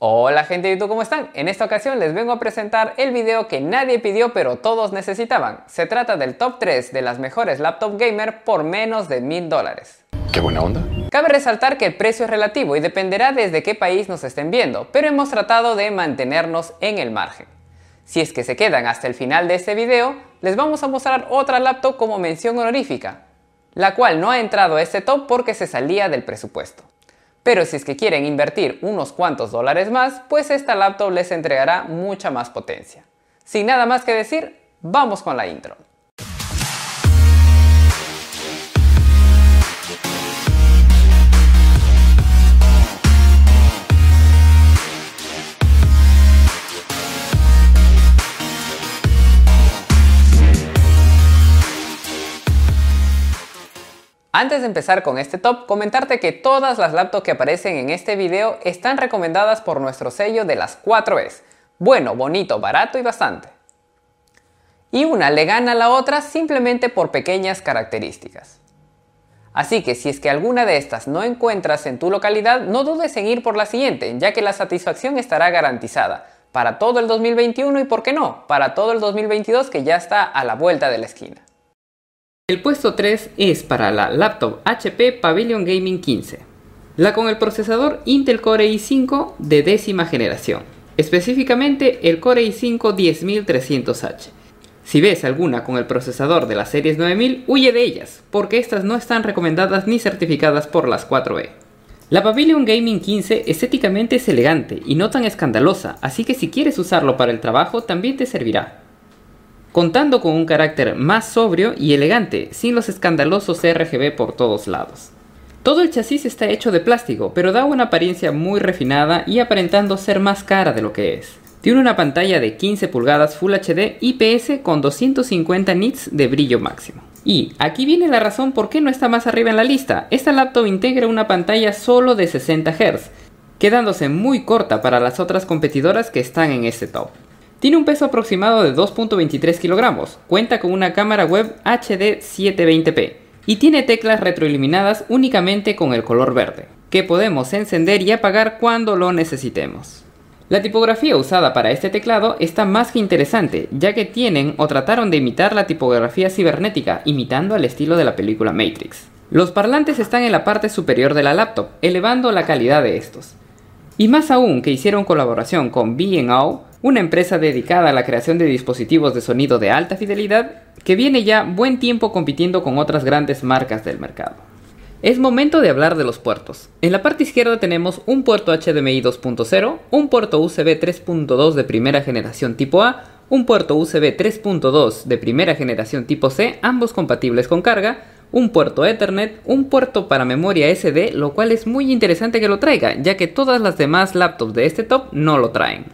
Hola gente de YouTube, ¿cómo están? En esta ocasión les vengo a presentar el video que nadie pidió pero todos necesitaban. Se trata del top 3 de las mejores laptop gamer por menos de mil dólares. Qué buena onda. Cabe resaltar que el precio es relativo y dependerá desde qué país nos estén viendo, pero hemos tratado de mantenernos en el margen. Si es que se quedan hasta el final de este video, les vamos a mostrar otra laptop como mención honorífica, la cual no ha entrado a este top porque se salía del presupuesto. Pero si es que quieren invertir unos cuantos dólares más, pues esta laptop les entregará mucha más potencia. Sin nada más que decir, vamos con la intro. Antes de empezar con este top, comentarte que todas las laptops que aparecen en este video están recomendadas por nuestro sello de las 4 S. Bueno, bonito, barato y bastante. Y una le gana a la otra simplemente por pequeñas características. Así que si es que alguna de estas no encuentras en tu localidad, no dudes en ir por la siguiente, ya que la satisfacción estará garantizada para todo el 2021 y, por qué no, para todo el 2022 que ya está a la vuelta de la esquina. El puesto 3 es para la laptop HP Pavilion Gaming 15, la con el procesador Intel Core i5 de décima generación, específicamente el Core i5 10300H. Si ves alguna con el procesador de las series 9000, huye de ellas, porque estas no están recomendadas ni certificadas por las 4 e La Pavilion Gaming 15 estéticamente es elegante y no tan escandalosa, así que si quieres usarlo para el trabajo también te servirá contando con un carácter más sobrio y elegante, sin los escandalosos RGB por todos lados. Todo el chasis está hecho de plástico, pero da una apariencia muy refinada y aparentando ser más cara de lo que es. Tiene una pantalla de 15 pulgadas Full HD IPS con 250 nits de brillo máximo. Y aquí viene la razón por qué no está más arriba en la lista. Esta laptop integra una pantalla solo de 60 Hz, quedándose muy corta para las otras competidoras que están en este top. Tiene un peso aproximado de 2.23 kilogramos, cuenta con una cámara web HD 720p y tiene teclas retroiluminadas únicamente con el color verde, que podemos encender y apagar cuando lo necesitemos. La tipografía usada para este teclado está más que interesante, ya que tienen o trataron de imitar la tipografía cibernética, imitando al estilo de la película Matrix. Los parlantes están en la parte superior de la laptop, elevando la calidad de estos. Y más aún que hicieron colaboración con B&O una empresa dedicada a la creación de dispositivos de sonido de alta fidelidad que viene ya buen tiempo compitiendo con otras grandes marcas del mercado. Es momento de hablar de los puertos. En la parte izquierda tenemos un puerto HDMI 2.0, un puerto USB 3.2 de primera generación tipo A, un puerto USB 3.2 de primera generación tipo C, ambos compatibles con carga, un puerto Ethernet, un puerto para memoria SD, lo cual es muy interesante que lo traiga, ya que todas las demás laptops de este top no lo traen.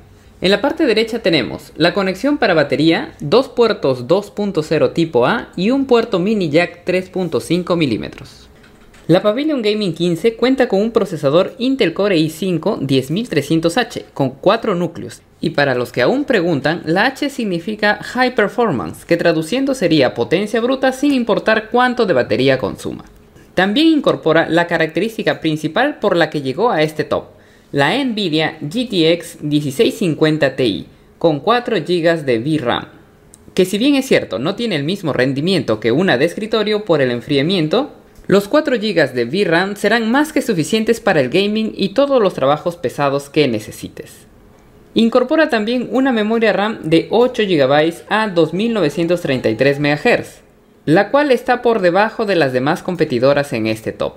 En la parte derecha tenemos la conexión para batería, dos puertos 2.0 tipo A y un puerto mini jack 3.5 milímetros. La Pavilion Gaming 15 cuenta con un procesador Intel Core i5 10300H con 4 núcleos. Y para los que aún preguntan, la H significa High Performance, que traduciendo sería potencia bruta sin importar cuánto de batería consuma. También incorpora la característica principal por la que llegó a este top, la Nvidia GTX 1650 Ti con 4 GB de VRAM, que si bien es cierto no tiene el mismo rendimiento que una de escritorio por el enfriamiento, los 4 GB de VRAM serán más que suficientes para el gaming y todos los trabajos pesados que necesites. Incorpora también una memoria RAM de 8 GB a 2933 MHz, la cual está por debajo de las demás competidoras en este top.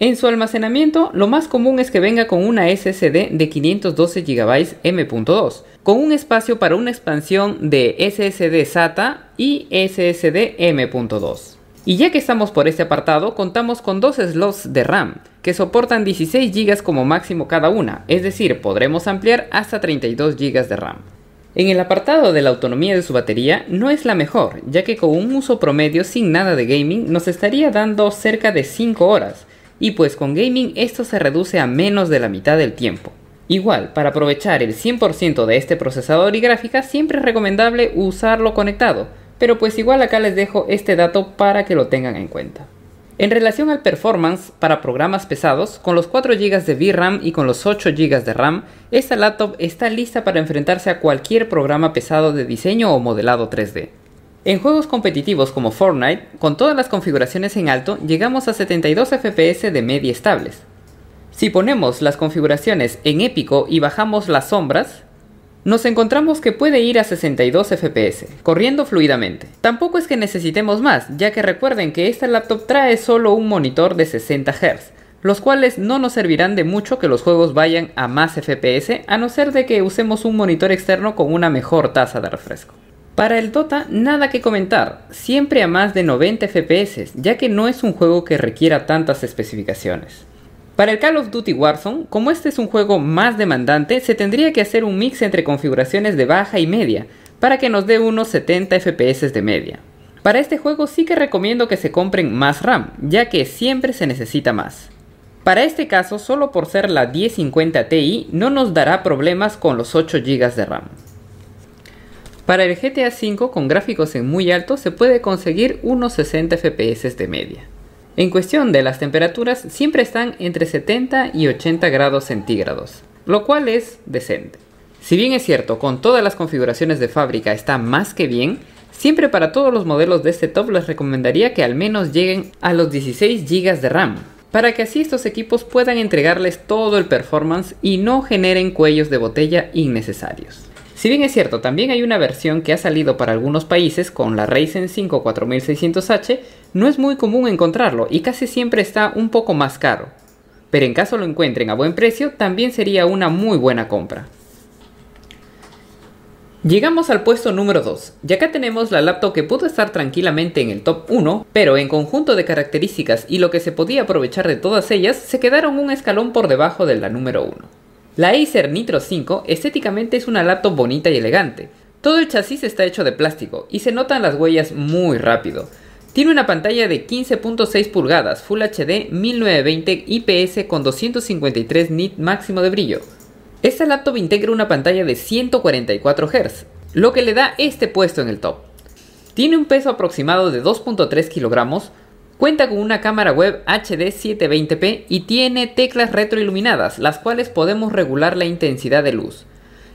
En su almacenamiento, lo más común es que venga con una SSD de 512 GB M.2, con un espacio para una expansión de SSD SATA y SSD M.2. Y ya que estamos por este apartado, contamos con dos slots de RAM, que soportan 16 GB como máximo cada una, es decir, podremos ampliar hasta 32 GB de RAM. En el apartado de la autonomía de su batería no es la mejor, ya que con un uso promedio sin nada de gaming nos estaría dando cerca de 5 horas, y pues con gaming esto se reduce a menos de la mitad del tiempo. Igual, para aprovechar el 100% de este procesador y gráfica siempre es recomendable usarlo conectado, pero pues igual acá les dejo este dato para que lo tengan en cuenta. En relación al performance para programas pesados, con los 4 GB de VRAM y con los 8 GB de RAM, esta laptop está lista para enfrentarse a cualquier programa pesado de diseño o modelado 3D. En juegos competitivos como Fortnite, con todas las configuraciones en alto, llegamos a 72 FPS de media estables. Si ponemos las configuraciones en épico y bajamos las sombras, nos encontramos que puede ir a 62 FPS, corriendo fluidamente. Tampoco es que necesitemos más, ya que recuerden que este laptop trae solo un monitor de 60 Hz, los cuales no nos servirán de mucho que los juegos vayan a más FPS, a no ser de que usemos un monitor externo con una mejor tasa de refresco. Para el Dota, nada que comentar, siempre a más de 90 FPS, ya que no es un juego que requiera tantas especificaciones. Para el Call of Duty Warzone, como este es un juego más demandante, se tendría que hacer un mix entre configuraciones de baja y media, para que nos dé unos 70 FPS de media. Para este juego sí que recomiendo que se compren más RAM, ya que siempre se necesita más. Para este caso, solo por ser la 1050 Ti no nos dará problemas con los 8 GB de RAM. Para el GTA V con gráficos en muy alto se puede conseguir unos 60 FPS de media. En cuestión de las temperaturas siempre están entre 70 y 80 grados centígrados, lo cual es decente. Si bien es cierto, con todas las configuraciones de fábrica está más que bien, siempre para todos los modelos de este top les recomendaría que al menos lleguen a los 16 GB de RAM, para que así estos equipos puedan entregarles todo el performance y no generen cuellos de botella innecesarios. Si bien es cierto, también hay una versión que ha salido para algunos países con la Ryzen 5 4600H, no es muy común encontrarlo y casi siempre está un poco más caro. Pero en caso lo encuentren a buen precio, también sería una muy buena compra. Llegamos al puesto número 2, y acá tenemos la laptop que pudo estar tranquilamente en el top 1, pero en conjunto de características y lo que se podía aprovechar de todas ellas, se quedaron un escalón por debajo de la número 1. La Acer Nitro 5 estéticamente es una laptop bonita y elegante. Todo el chasis está hecho de plástico y se notan las huellas muy rápido. Tiene una pantalla de 15.6 pulgadas Full HD 1920 IPS con 253 nit máximo de brillo. Esta laptop integra una pantalla de 144 Hz, lo que le da este puesto en el top. Tiene un peso aproximado de 2.3 kilogramos, Cuenta con una cámara web HD 720p y tiene teclas retroiluminadas, las cuales podemos regular la intensidad de luz.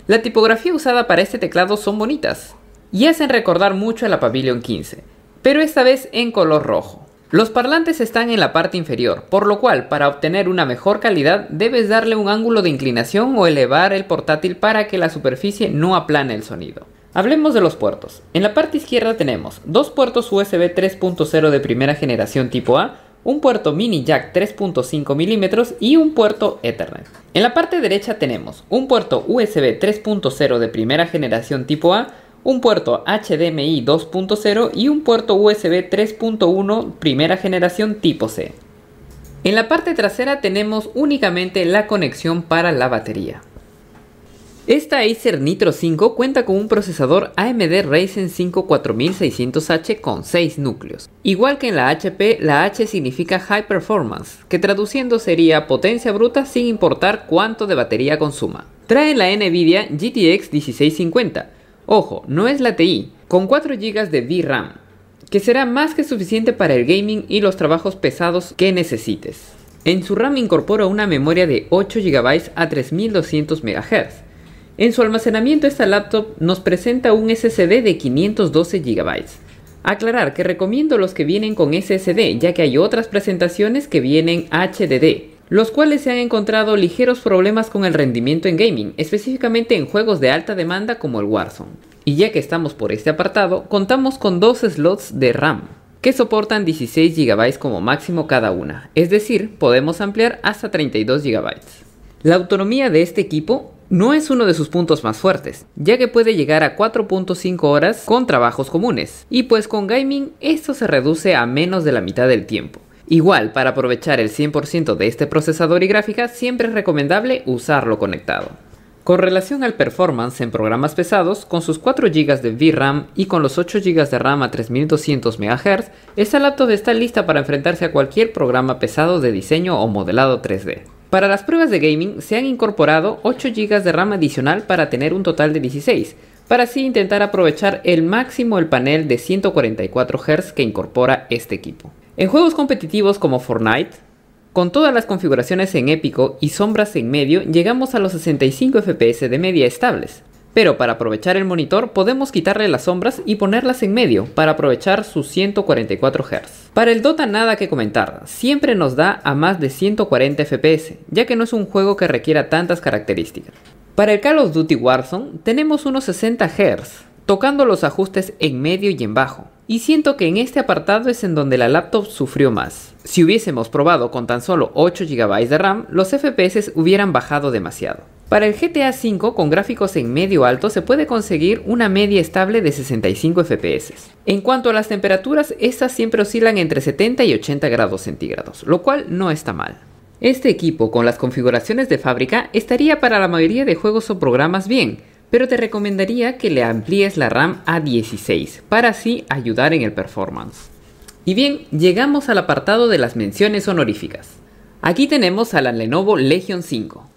La tipografía usada para este teclado son bonitas y hacen recordar mucho a la Pavilion 15, pero esta vez en color rojo. Los parlantes están en la parte inferior, por lo cual para obtener una mejor calidad debes darle un ángulo de inclinación o elevar el portátil para que la superficie no aplane el sonido. Hablemos de los puertos. En la parte izquierda tenemos dos puertos USB 3.0 de primera generación tipo A, un puerto mini jack 3.5 mm y un puerto Ethernet. En la parte derecha tenemos un puerto USB 3.0 de primera generación tipo A, un puerto HDMI 2.0 y un puerto USB 3.1 primera generación tipo C. En la parte trasera tenemos únicamente la conexión para la batería. Esta Acer Nitro 5 cuenta con un procesador AMD Ryzen 5 4600H con 6 núcleos. Igual que en la HP, la H significa High Performance, que traduciendo sería potencia bruta sin importar cuánto de batería consuma. Trae la Nvidia GTX 1650. Ojo, no es la TI, con 4 GB de VRAM, que será más que suficiente para el gaming y los trabajos pesados que necesites. En su RAM incorpora una memoria de 8 GB a 3200 MHz en su almacenamiento esta laptop nos presenta un SSD de 512 GB. Aclarar que recomiendo los que vienen con SSD ya que hay otras presentaciones que vienen HDD, los cuales se han encontrado ligeros problemas con el rendimiento en gaming, específicamente en juegos de alta demanda como el Warzone. Y ya que estamos por este apartado, contamos con dos slots de RAM, que soportan 16 GB como máximo cada una, es decir, podemos ampliar hasta 32 GB. La autonomía de este equipo no es uno de sus puntos más fuertes, ya que puede llegar a 4.5 horas con trabajos comunes, y pues con gaming esto se reduce a menos de la mitad del tiempo. Igual, para aprovechar el 100% de este procesador y gráfica, siempre es recomendable usarlo conectado. Con relación al performance en programas pesados, con sus 4 GB de VRAM y con los 8 GB de RAM a 3200 MHz, esta laptop está lista para enfrentarse a cualquier programa pesado de diseño o modelado 3D. Para las pruebas de gaming se han incorporado 8 GB de RAM adicional para tener un total de 16, para así intentar aprovechar el máximo el panel de 144 Hz que incorpora este equipo. En juegos competitivos como Fortnite, con todas las configuraciones en épico y sombras en medio, llegamos a los 65 FPS de media estables. Pero para aprovechar el monitor podemos quitarle las sombras y ponerlas en medio para aprovechar sus 144 Hz. Para el Dota nada que comentar, siempre nos da a más de 140 FPS, ya que no es un juego que requiera tantas características. Para el Call of Duty Warzone tenemos unos 60 Hz, tocando los ajustes en medio y en bajo. Y siento que en este apartado es en donde la laptop sufrió más. Si hubiésemos probado con tan solo 8 GB de RAM, los FPS hubieran bajado demasiado. Para el GTA V con gráficos en medio alto se puede conseguir una media estable de 65 FPS. En cuanto a las temperaturas, estas siempre oscilan entre 70 y 80 grados centígrados, lo cual no está mal. Este equipo con las configuraciones de fábrica estaría para la mayoría de juegos o programas bien, pero te recomendaría que le amplíes la RAM a 16 para así ayudar en el performance. Y bien, llegamos al apartado de las menciones honoríficas. Aquí tenemos a la Lenovo Legion 5,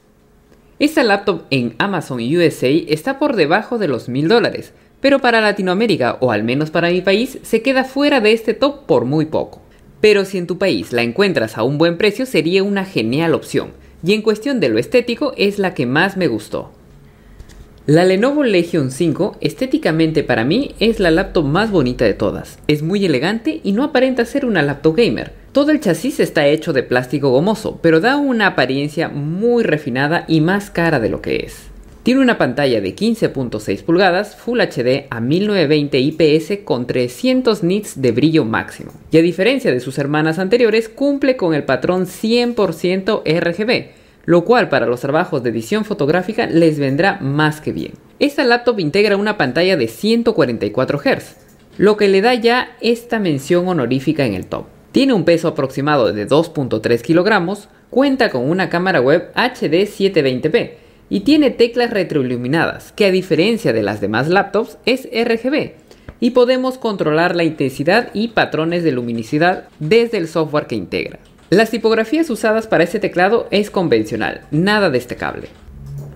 esta laptop en Amazon USA está por debajo de los mil dólares, pero para Latinoamérica o al menos para mi país se queda fuera de este top por muy poco. Pero si en tu país la encuentras a un buen precio sería una genial opción, y en cuestión de lo estético es la que más me gustó. La Lenovo Legion 5 estéticamente para mí es la laptop más bonita de todas. Es muy elegante y no aparenta ser una laptop gamer, todo el chasis está hecho de plástico gomoso, pero da una apariencia muy refinada y más cara de lo que es. Tiene una pantalla de 15.6 pulgadas Full HD a 1920 IPS con 300 nits de brillo máximo. Y a diferencia de sus hermanas anteriores, cumple con el patrón 100% RGB, lo cual para los trabajos de edición fotográfica les vendrá más que bien. Esta laptop integra una pantalla de 144 Hz, lo que le da ya esta mención honorífica en el top. Tiene un peso aproximado de 2.3 kilogramos, cuenta con una cámara web HD 720p y tiene teclas retroiluminadas, que a diferencia de las demás laptops es RGB y podemos controlar la intensidad y patrones de luminosidad desde el software que integra. Las tipografías usadas para este teclado es convencional, nada destacable.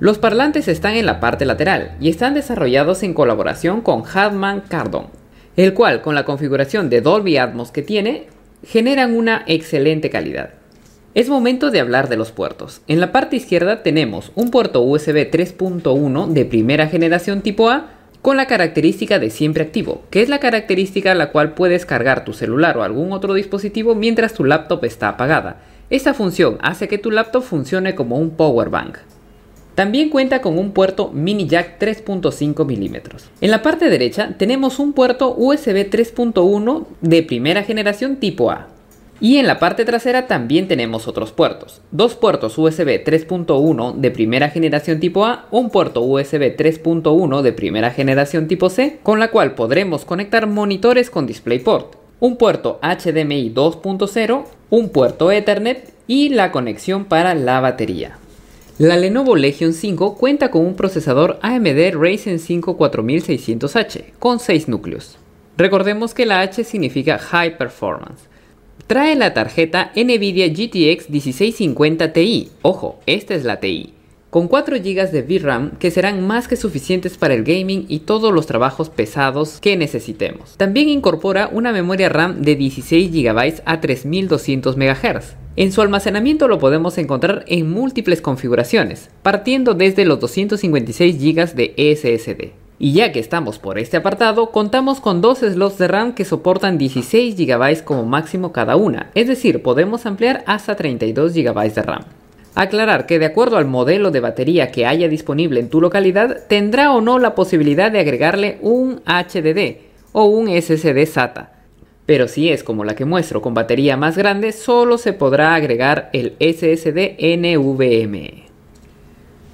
Los parlantes están en la parte lateral y están desarrollados en colaboración con Hadman Cardon, el cual con la configuración de Dolby Atmos que tiene generan una excelente calidad. Es momento de hablar de los puertos. En la parte izquierda tenemos un puerto USB 3.1 de primera generación tipo A con la característica de siempre activo, que es la característica a la cual puedes cargar tu celular o algún otro dispositivo mientras tu laptop está apagada. Esta función hace que tu laptop funcione como un power bank. También cuenta con un puerto mini jack 3.5 milímetros. En la parte derecha tenemos un puerto USB 3.1 de primera generación tipo A. Y en la parte trasera también tenemos otros puertos. Dos puertos USB 3.1 de primera generación tipo A, un puerto USB 3.1 de primera generación tipo C, con la cual podremos conectar monitores con DisplayPort, un puerto HDMI 2.0, un puerto Ethernet y la conexión para la batería. La Lenovo Legion 5 cuenta con un procesador AMD Ryzen 5 4600H con 6 núcleos. Recordemos que la H significa High Performance. Trae la tarjeta NVIDIA GTX 1650 Ti. Ojo, esta es la TI con 4 GB de VRAM que serán más que suficientes para el gaming y todos los trabajos pesados que necesitemos. También incorpora una memoria RAM de 16 GB a 3200 MHz. En su almacenamiento lo podemos encontrar en múltiples configuraciones, partiendo desde los 256 GB de SSD. Y ya que estamos por este apartado, contamos con dos slots de RAM que soportan 16 GB como máximo cada una, es decir, podemos ampliar hasta 32 GB de RAM. Aclarar que de acuerdo al modelo de batería que haya disponible en tu localidad, tendrá o no la posibilidad de agregarle un HDD o un SSD SATA. Pero si es como la que muestro con batería más grande, solo se podrá agregar el SSD NVMe.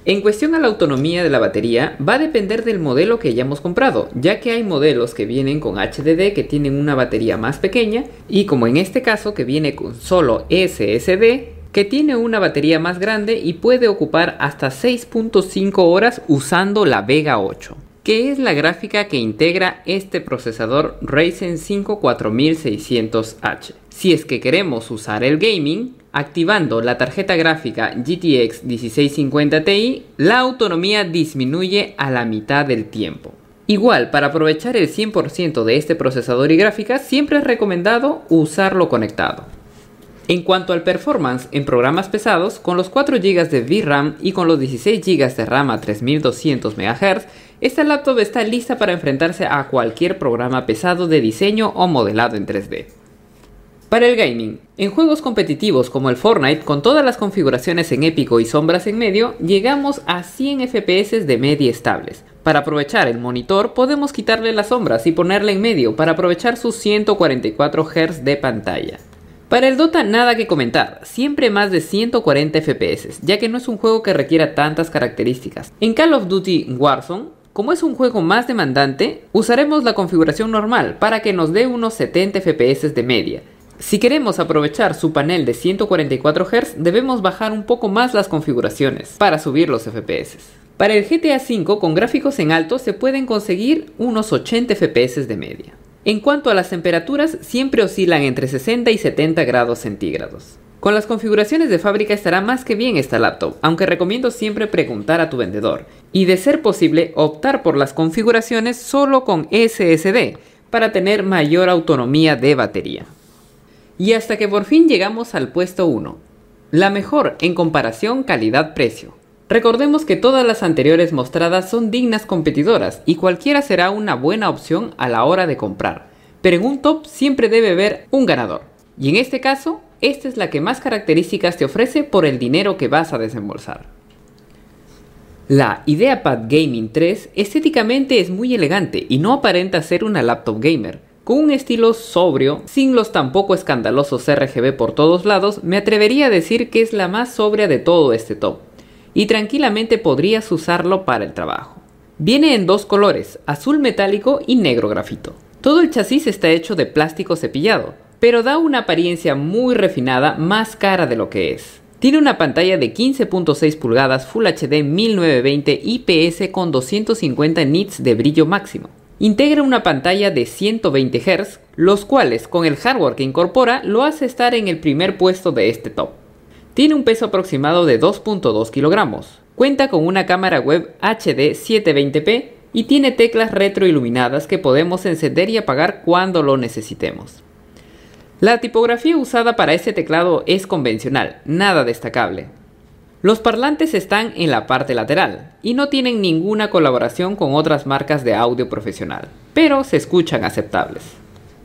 En cuestión a la autonomía de la batería, va a depender del modelo que hayamos comprado, ya que hay modelos que vienen con HDD que tienen una batería más pequeña y como en este caso que viene con solo SSD, que tiene una batería más grande y puede ocupar hasta 6.5 horas usando la Vega 8, que es la gráfica que integra este procesador Ryzen 5 4600H. Si es que queremos usar el gaming, activando la tarjeta gráfica GTX 1650 Ti, la autonomía disminuye a la mitad del tiempo. Igual, para aprovechar el 100% de este procesador y gráfica, siempre es recomendado usarlo conectado. En cuanto al performance, en programas pesados, con los 4 GB de VRAM y con los 16 GB de RAM a 3200 MHz, esta laptop está lista para enfrentarse a cualquier programa pesado de diseño o modelado en 3D. Para el gaming, en juegos competitivos como el Fortnite, con todas las configuraciones en épico y sombras en medio, llegamos a 100 FPS de media estables. Para aprovechar el monitor, podemos quitarle las sombras y ponerla en medio para aprovechar sus 144 Hz de pantalla. Para el Dota nada que comentar, siempre más de 140 FPS, ya que no es un juego que requiera tantas características. En Call of Duty Warzone, como es un juego más demandante, usaremos la configuración normal para que nos dé unos 70 FPS de media. Si queremos aprovechar su panel de 144 Hz, debemos bajar un poco más las configuraciones para subir los FPS. Para el GTA V con gráficos en alto se pueden conseguir unos 80 FPS de media. En cuanto a las temperaturas, siempre oscilan entre 60 y 70 grados centígrados. Con las configuraciones de fábrica estará más que bien esta laptop, aunque recomiendo siempre preguntar a tu vendedor y de ser posible optar por las configuraciones solo con SSD para tener mayor autonomía de batería. Y hasta que por fin llegamos al puesto 1, la mejor en comparación calidad-precio. Recordemos que todas las anteriores mostradas son dignas competidoras y cualquiera será una buena opción a la hora de comprar, pero en un top siempre debe haber un ganador. Y en este caso, esta es la que más características te ofrece por el dinero que vas a desembolsar. La IdeaPad Gaming 3 estéticamente es muy elegante y no aparenta ser una laptop gamer. Con un estilo sobrio, sin los tampoco escandalosos RGB por todos lados, me atrevería a decir que es la más sobria de todo este top y tranquilamente podrías usarlo para el trabajo. Viene en dos colores, azul metálico y negro grafito. Todo el chasis está hecho de plástico cepillado, pero da una apariencia muy refinada más cara de lo que es. Tiene una pantalla de 15.6 pulgadas Full HD 1920 IPS con 250 nits de brillo máximo. Integra una pantalla de 120 Hz, los cuales con el hardware que incorpora lo hace estar en el primer puesto de este top. Tiene un peso aproximado de 2.2 kilogramos. Cuenta con una cámara web HD 720p y tiene teclas retroiluminadas que podemos encender y apagar cuando lo necesitemos. La tipografía usada para este teclado es convencional, nada destacable. Los parlantes están en la parte lateral y no tienen ninguna colaboración con otras marcas de audio profesional, pero se escuchan aceptables.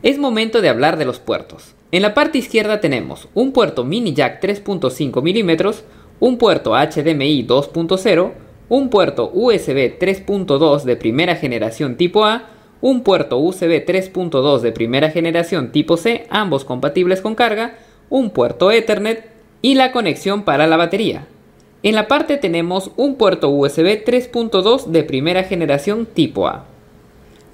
Es momento de hablar de los puertos. En la parte izquierda tenemos un puerto mini jack 3.5 mm un puerto HDMI 2.0, un puerto USB 3.2 de primera generación tipo A, un puerto USB 3.2 de primera generación tipo C, ambos compatibles con carga, un puerto Ethernet y la conexión para la batería. En la parte tenemos un puerto USB 3.2 de primera generación tipo A.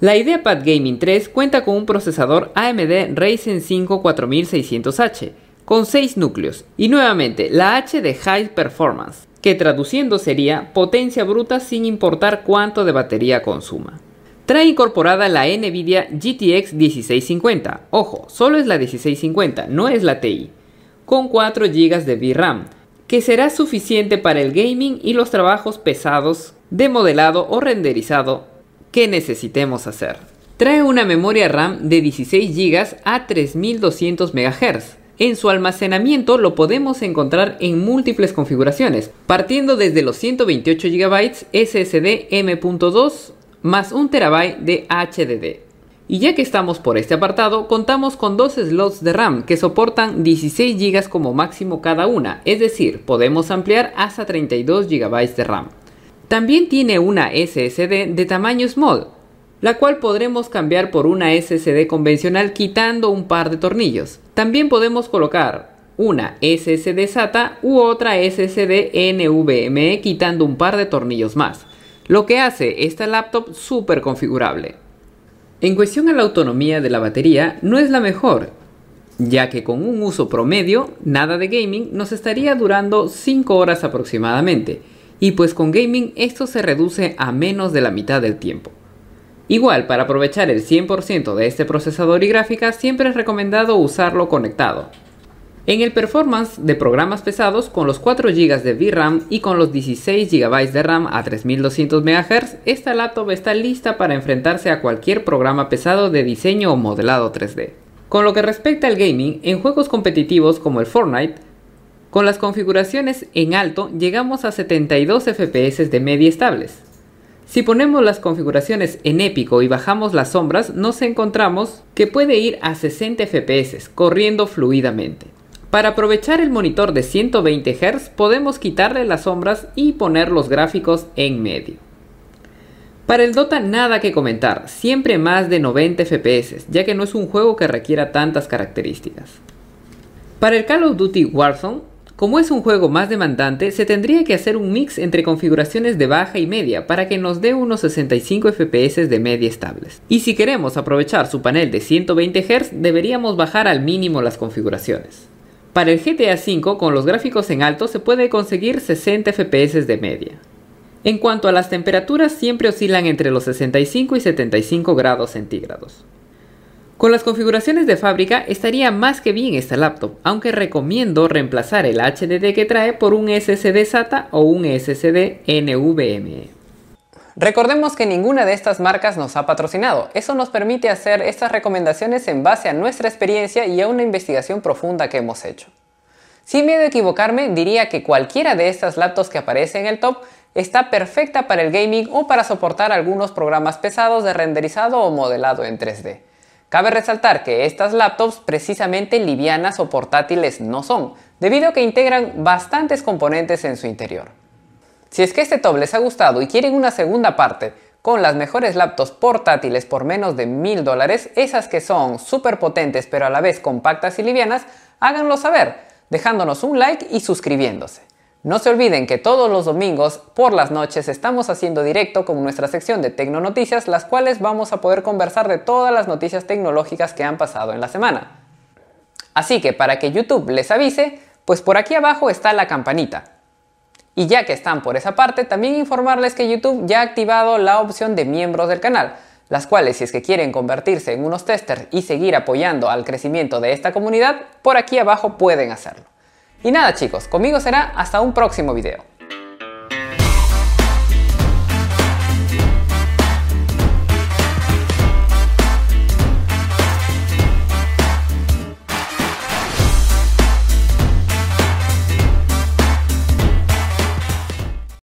La IdeaPad Gaming 3 cuenta con un procesador AMD Ryzen 5 4600H con 6 núcleos y nuevamente la H de High Performance, que traduciendo sería potencia bruta sin importar cuánto de batería consuma. Trae incorporada la Nvidia GTX 1650, ojo, solo es la 1650, no es la TI, con 4 GB de VRAM, que será suficiente para el gaming y los trabajos pesados de modelado o renderizado que necesitemos hacer. Trae una memoria RAM de 16 GB a 3200 MHz. En su almacenamiento lo podemos encontrar en múltiples configuraciones, partiendo desde los 128 GB SSD M.2 más 1 TB de HDD. Y ya que estamos por este apartado, contamos con dos slots de RAM que soportan 16 GB como máximo cada una, es decir, podemos ampliar hasta 32 GB de RAM. También tiene una SSD de tamaño small, la cual podremos cambiar por una SSD convencional quitando un par de tornillos. También podemos colocar una SSD SATA u otra SSD NVMe quitando un par de tornillos más, lo que hace esta laptop súper configurable. En cuestión a la autonomía de la batería, no es la mejor, ya que con un uso promedio, nada de gaming, nos estaría durando 5 horas aproximadamente, y pues con gaming esto se reduce a menos de la mitad del tiempo. Igual, para aprovechar el 100% de este procesador y gráfica siempre es recomendado usarlo conectado. En el performance de programas pesados con los 4 GB de VRAM y con los 16 GB de RAM a 3200 MHz, esta laptop está lista para enfrentarse a cualquier programa pesado de diseño o modelado 3D. Con lo que respecta al gaming, en juegos competitivos como el Fortnite, con las configuraciones en alto llegamos a 72 FPS de media estables. Si ponemos las configuraciones en épico y bajamos las sombras, nos encontramos que puede ir a 60 FPS, corriendo fluidamente. Para aprovechar el monitor de 120 Hz, podemos quitarle las sombras y poner los gráficos en medio. Para el Dota nada que comentar, siempre más de 90 FPS, ya que no es un juego que requiera tantas características. Para el Call of Duty Warzone, como es un juego más demandante, se tendría que hacer un mix entre configuraciones de baja y media para que nos dé unos 65 FPS de media estables. Y si queremos aprovechar su panel de 120 Hz, deberíamos bajar al mínimo las configuraciones. Para el GTA V, con los gráficos en alto, se puede conseguir 60 FPS de media. En cuanto a las temperaturas, siempre oscilan entre los 65 y 75 grados centígrados. Con las configuraciones de fábrica estaría más que bien esta laptop, aunque recomiendo reemplazar el HDD que trae por un SSD SATA o un SSD NVMe. Recordemos que ninguna de estas marcas nos ha patrocinado, eso nos permite hacer estas recomendaciones en base a nuestra experiencia y a una investigación profunda que hemos hecho. Sin miedo a equivocarme, diría que cualquiera de estas laptops que aparece en el top está perfecta para el gaming o para soportar algunos programas pesados de renderizado o modelado en 3D. Cabe resaltar que estas laptops precisamente livianas o portátiles no son, debido a que integran bastantes componentes en su interior. Si es que este top les ha gustado y quieren una segunda parte con las mejores laptops portátiles por menos de mil dólares, esas que son súper potentes pero a la vez compactas y livianas, háganlo saber, dejándonos un like y suscribiéndose. No se olviden que todos los domingos por las noches estamos haciendo directo con nuestra sección de Tecnonoticias, las cuales vamos a poder conversar de todas las noticias tecnológicas que han pasado en la semana. Así que para que YouTube les avise, pues por aquí abajo está la campanita. Y ya que están por esa parte, también informarles que YouTube ya ha activado la opción de miembros del canal, las cuales si es que quieren convertirse en unos testers y seguir apoyando al crecimiento de esta comunidad, por aquí abajo pueden hacerlo. Y nada chicos, conmigo será hasta un próximo video.